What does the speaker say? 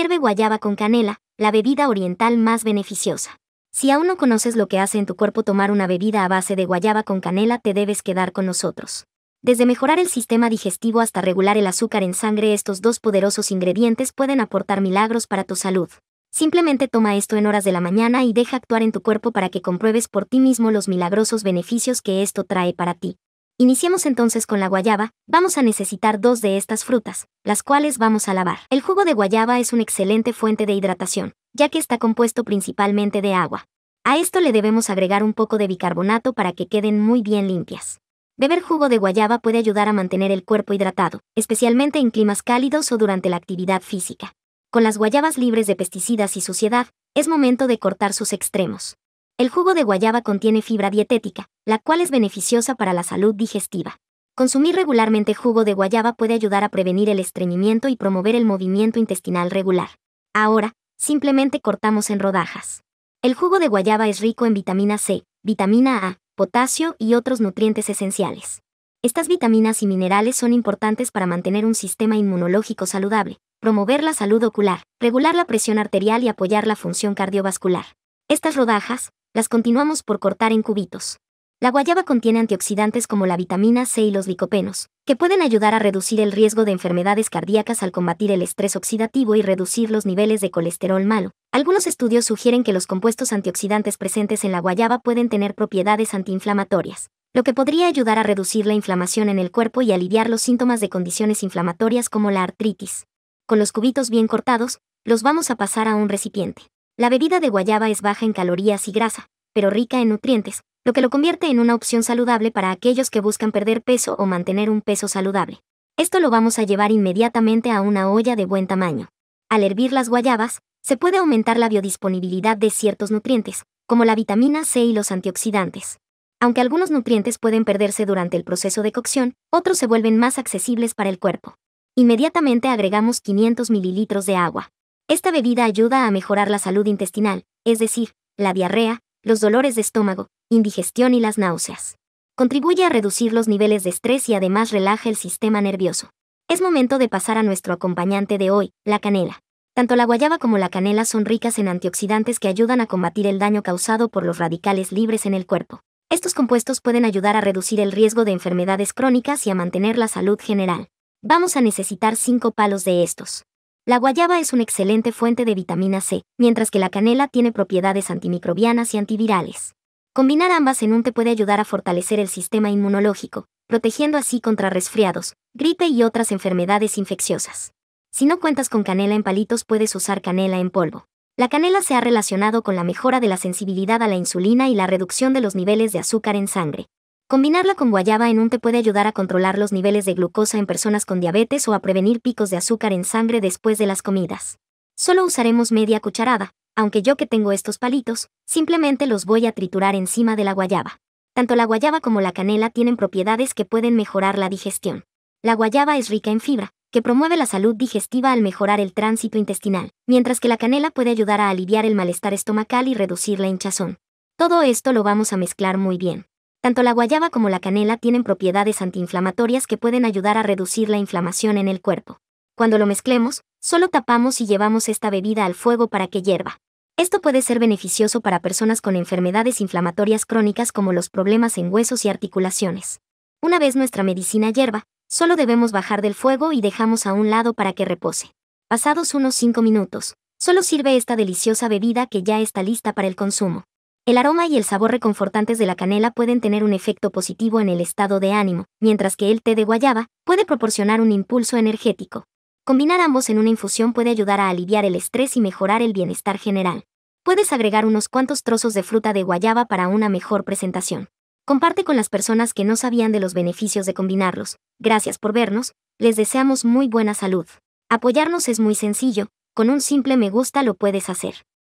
Hierve guayaba con canela, la bebida oriental más beneficiosa. Si aún no conoces lo que hace en tu cuerpo tomar una bebida a base de guayaba con canela, te debes quedar con nosotros. Desde mejorar el sistema digestivo hasta regular el azúcar en sangre, estos dos poderosos ingredientes pueden aportar milagros para tu salud. Simplemente toma esto en horas de la mañana y deja actuar en tu cuerpo para que compruebes por ti mismo los milagrosos beneficios que esto trae para ti. Iniciemos entonces con la guayaba, vamos a necesitar dos de estas frutas, las cuales vamos a lavar. El jugo de guayaba es una excelente fuente de hidratación, ya que está compuesto principalmente de agua. A esto le debemos agregar un poco de bicarbonato para que queden muy bien limpias. Beber jugo de guayaba puede ayudar a mantener el cuerpo hidratado, especialmente en climas cálidos o durante la actividad física. Con las guayabas libres de pesticidas y suciedad, es momento de cortar sus extremos. El jugo de guayaba contiene fibra dietética, la cual es beneficiosa para la salud digestiva. Consumir regularmente jugo de guayaba puede ayudar a prevenir el estreñimiento y promover el movimiento intestinal regular. Ahora, simplemente cortamos en rodajas. El jugo de guayaba es rico en vitamina C, vitamina A, potasio y otros nutrientes esenciales. Estas vitaminas y minerales son importantes para mantener un sistema inmunológico saludable, promover la salud ocular, regular la presión arterial y apoyar la función cardiovascular. Estas rodajas, las continuamos por cortar en cubitos. La guayaba contiene antioxidantes como la vitamina C y los licopenos, que pueden ayudar a reducir el riesgo de enfermedades cardíacas al combatir el estrés oxidativo y reducir los niveles de colesterol malo. Algunos estudios sugieren que los compuestos antioxidantes presentes en la guayaba pueden tener propiedades antiinflamatorias, lo que podría ayudar a reducir la inflamación en el cuerpo y aliviar los síntomas de condiciones inflamatorias como la artritis. Con los cubitos bien cortados, los vamos a pasar a un recipiente. La bebida de guayaba es baja en calorías y grasa, pero rica en nutrientes, lo que lo convierte en una opción saludable para aquellos que buscan perder peso o mantener un peso saludable. Esto lo vamos a llevar inmediatamente a una olla de buen tamaño. Al hervir las guayabas, se puede aumentar la biodisponibilidad de ciertos nutrientes, como la vitamina C y los antioxidantes. Aunque algunos nutrientes pueden perderse durante el proceso de cocción, otros se vuelven más accesibles para el cuerpo. Inmediatamente agregamos 500 mililitros de agua. Esta bebida ayuda a mejorar la salud intestinal, es decir, la diarrea, los dolores de estómago, indigestión y las náuseas. Contribuye a reducir los niveles de estrés y además relaja el sistema nervioso. Es momento de pasar a nuestro acompañante de hoy, la canela. Tanto la guayaba como la canela son ricas en antioxidantes que ayudan a combatir el daño causado por los radicales libres en el cuerpo. Estos compuestos pueden ayudar a reducir el riesgo de enfermedades crónicas y a mantener la salud general. Vamos a necesitar 5 palos de estos. La guayaba es una excelente fuente de vitamina C, mientras que la canela tiene propiedades antimicrobianas y antivirales. Combinar ambas en un té puede ayudar a fortalecer el sistema inmunológico, protegiendo así contra resfriados, gripe y otras enfermedades infecciosas. Si no cuentas con canela en palitos, puedes usar canela en polvo. La canela se ha relacionado con la mejora de la sensibilidad a la insulina y la reducción de los niveles de azúcar en sangre, Combinarla con guayaba en un té puede ayudar a controlar los niveles de glucosa en personas con diabetes o a prevenir picos de azúcar en sangre después de las comidas. Solo usaremos media cucharada, aunque yo que tengo estos palitos, simplemente los voy a triturar encima de la guayaba. Tanto la guayaba como la canela tienen propiedades que pueden mejorar la digestión. La guayaba es rica en fibra, que promueve la salud digestiva al mejorar el tránsito intestinal, mientras que la canela puede ayudar a aliviar el malestar estomacal y reducir la hinchazón. Todo esto lo vamos a mezclar muy bien. Tanto la guayaba como la canela tienen propiedades antiinflamatorias que pueden ayudar a reducir la inflamación en el cuerpo. Cuando lo mezclemos, solo tapamos y llevamos esta bebida al fuego para que hierva. Esto puede ser beneficioso para personas con enfermedades inflamatorias crónicas como los problemas en huesos y articulaciones. Una vez nuestra medicina hierva, solo debemos bajar del fuego y dejamos a un lado para que repose. Pasados unos 5 minutos, solo sirve esta deliciosa bebida que ya está lista para el consumo. El aroma y el sabor reconfortantes de la canela pueden tener un efecto positivo en el estado de ánimo, mientras que el té de guayaba puede proporcionar un impulso energético. Combinar ambos en una infusión puede ayudar a aliviar el estrés y mejorar el bienestar general. Puedes agregar unos cuantos trozos de fruta de guayaba para una mejor presentación. Comparte con las personas que no sabían de los beneficios de combinarlos. Gracias por vernos, les deseamos muy buena salud. Apoyarnos es muy sencillo, con un simple me gusta lo puedes hacer.